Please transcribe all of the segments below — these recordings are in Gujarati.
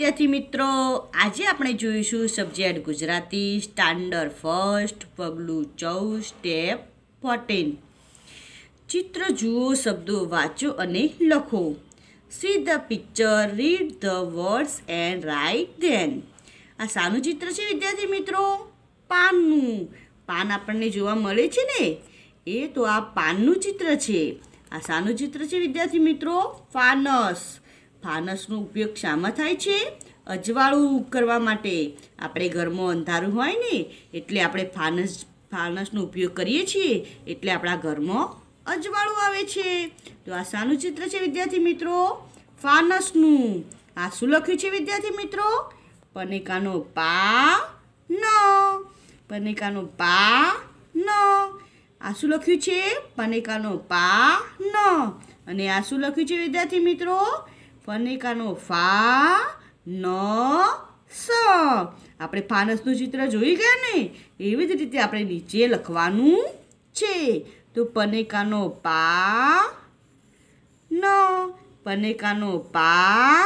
વિદ્યાર્થી મિત્રો આજે આપણે જોઈશું સબ્જેક્ટ ગુજરાતી સ્ટાન્ડર્ડ ફર્સ્ટ પગલું ચૌદ સ્ટેપ ફોર્ટીન ચિત્ર જુઓ શબ્દો વાંચો અને લખો see the picture read the words and write then આ સાનું ચિત્ર છે વિદ્યાર્થી મિત્રો પાનનું પાન આપણને જોવા મળે છે ને એ તો આ પાનનું ચિત્ર છે આ સાનું ચિત્ર છે વિદ્યાર્થી મિત્રો ફાનસ ફાનસનો ઉપયોગ શામાં થાય છે અજવાળું કરવા માટે આપણે ઘરમાં અંધારું હોય ને એટલે આપણે ફાનસ ફાનસનો ઉપયોગ કરીએ છીએ એટલે આપણા ઘરમાં અજવાળું આવે છે તો આ શાનું ચિત્ર છે વિદ્યાર્થી મિત્રો ફાનસનું આ શું લખ્યું છે વિદ્યાર્થી મિત્રો પનેકાનો પા ન પનેકાનો પા ન આ શું લખ્યું છે પનેકાનો પા ન અને આ શું લખ્યું છે વિદ્યાર્થી મિત્રો ફનેકાનો ફા ન સ આપણે ફાનસનું ચિત્ર જોઈ ગયા ને એવી જ રીતે આપણે નીચે લખવાનું છે તો પનેકાનો પા ન પનેકાનો પા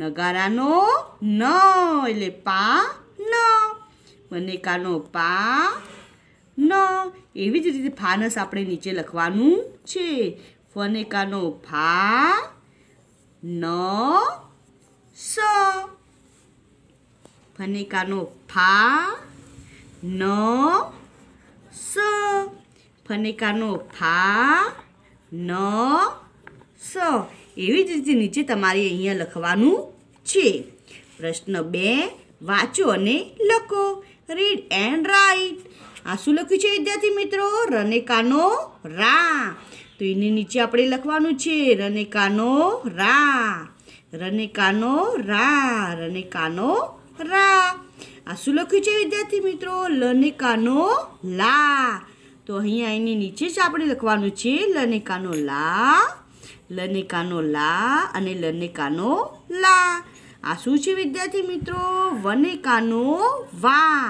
નગારાનો ન એટલે પા ન પનેકાનો પા ન એવી જ રીતે ફાનસ આપણે નીચે લખવાનું છે ફનેકાનો ફા ન સ ફનિકાનો ફા ન સ ફનિકાનો ફા ન સ એવી જ રીતે નીચે તમારે અહીંયા લખવાનું છે પ્રશ્ન બે વાંચો અને લખો રીડ એન્ડ રાઈટ આ શું લખ્યું છે વિદ્યાર્થી મિત્રો રનેકાનો રા તો એની નીચે આપણે લખવાનું છે રને કાનો રા રને કાનો રા રને કાનો રા આ શું લખ્યું છે વિદ્યાર્થી મિત્રો લને કાનો લા તો અહીંયા એની નીચે જ આપણે લખવાનું છે લને કાનો લા લને કાનો લા અને લને કાનો લા આ શું છે વિદ્યાર્થી મિત્રો વને કાનો વા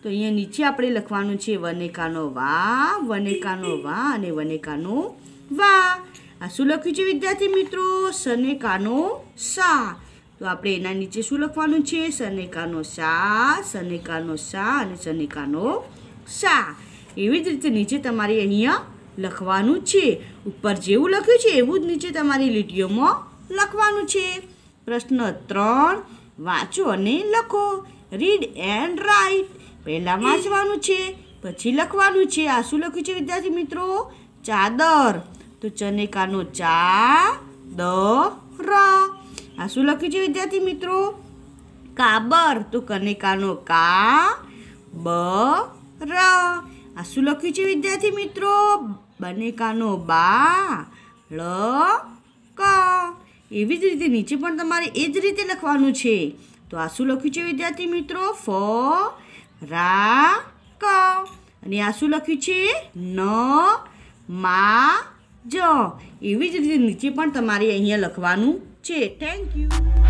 તો અહીંયા નીચે આપણે લખવાનું છે વનેકાનો વા વનેકાનો વા અને વનેકાનો વા આ શું લખ્યું છે વિદ્યાર્થી મિત્રો સનેકાનો સા તો આપણે એના નીચે શું લખવાનું છે સનેકાનો સા સનેકાનો સા અને સનેકાનો સા એવી જ રીતે નીચે તમારે અહીંયા લખવાનું છે ઉપર જેવું લખ્યું છે એવું જ નીચે તમારી લીટીઓમાં લખવાનું છે પ્રશ્ન ત્રણ વાંચો અને લખો રીડ એન્ડ રાઈટ પહેલાં વાંચવાનું છે પછી લખવાનું છે આ શું લખ્યું છે વિદ્યાર્થી મિત્રો ચાદર તો ચનેકાનો ચા દ ર આ શું લખ્યું છે વિદ્યાર્થી મિત્રો કાબર તો કનેકાનો કા બ ર આ શું લખ્યું છે વિદ્યાર્થી મિત્રો બનેકાનો બા ળ ક એવી જ રીતે નીચે પણ તમારે એ જ રીતે લખવાનું છે તો આ શું લખ્યું છે વિદ્યાર્થી મિત્રો ફ રા ક અને આ શું લખ્યું છે ન મા જ એવી જ રીતે નીચે પણ તમારે અહીંયા લખવાનું છે થેન્ક યુ